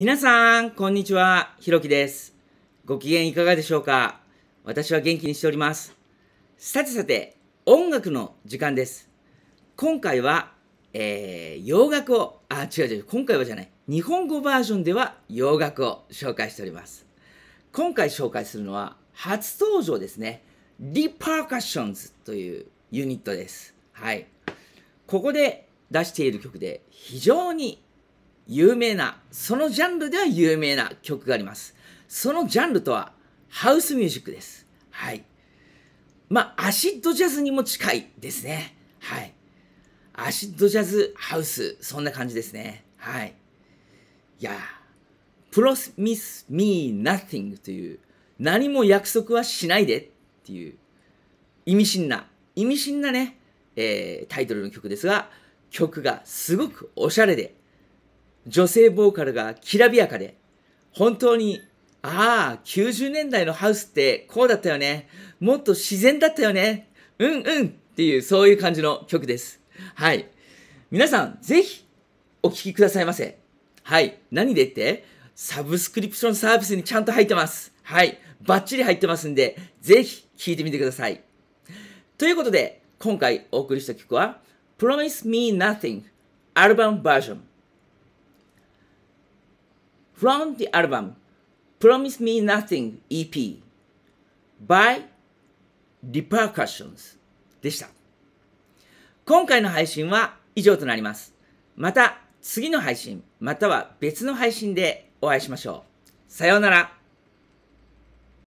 皆さん、こんにちは。ひろきです。ご機嫌いかがでしょうか私は元気にしております。さてさて、音楽の時間です。今回は、えー、洋楽を、あ、違う違う、今回はじゃない。日本語バージョンでは洋楽を紹介しております。今回紹介するのは、初登場ですね。リパーカッションズというユニットです。はい。ここで出している曲で非常に有名な、そのジャンルでは有名な曲があります。そのジャンルとは、ハウスミュージックです。はい。まあ、アシッドジャズにも近いですね。はい。アシッドジャズハウス、そんな感じですね。はい。いやプロスミス・ミー・ナッティングという、何も約束はしないでっていう、意味深な、意味深なね、えー、タイトルの曲ですが、曲がすごくおしゃれで、女性ボーカルがきらびやかで、本当に、ああ、90年代のハウスってこうだったよね。もっと自然だったよね。うんうんっていう、そういう感じの曲です。はい。皆さん、ぜひ、お聴きくださいませ。はい。何でってサブスクリプションサービスにちゃんと入ってます。はい。バッチリ入ってますんで、ぜひ聴いてみてください。ということで、今回お送りした曲は、Promise Me Nothing アルバムバージョン。from the album Promise Me Nothing EP by Repercussions でした。今回の配信は以上となります。また次の配信、または別の配信でお会いしましょう。さようなら。